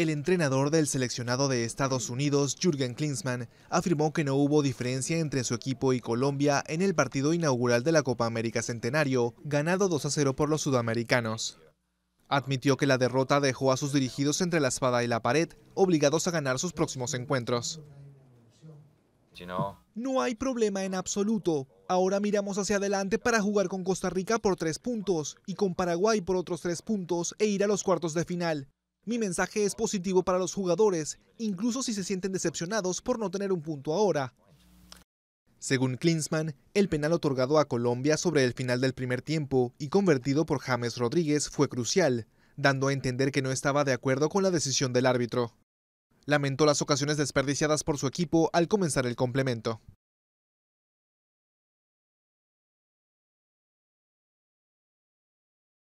El entrenador del seleccionado de Estados Unidos, Jürgen Klinsmann, afirmó que no hubo diferencia entre su equipo y Colombia en el partido inaugural de la Copa América Centenario, ganado 2 a 0 por los sudamericanos. Admitió que la derrota dejó a sus dirigidos entre la espada y la pared, obligados a ganar sus próximos encuentros. No hay problema en absoluto. Ahora miramos hacia adelante para jugar con Costa Rica por tres puntos y con Paraguay por otros tres puntos e ir a los cuartos de final. Mi mensaje es positivo para los jugadores, incluso si se sienten decepcionados por no tener un punto ahora. Según Klinsmann, el penal otorgado a Colombia sobre el final del primer tiempo y convertido por James Rodríguez fue crucial, dando a entender que no estaba de acuerdo con la decisión del árbitro. Lamentó las ocasiones desperdiciadas por su equipo al comenzar el complemento.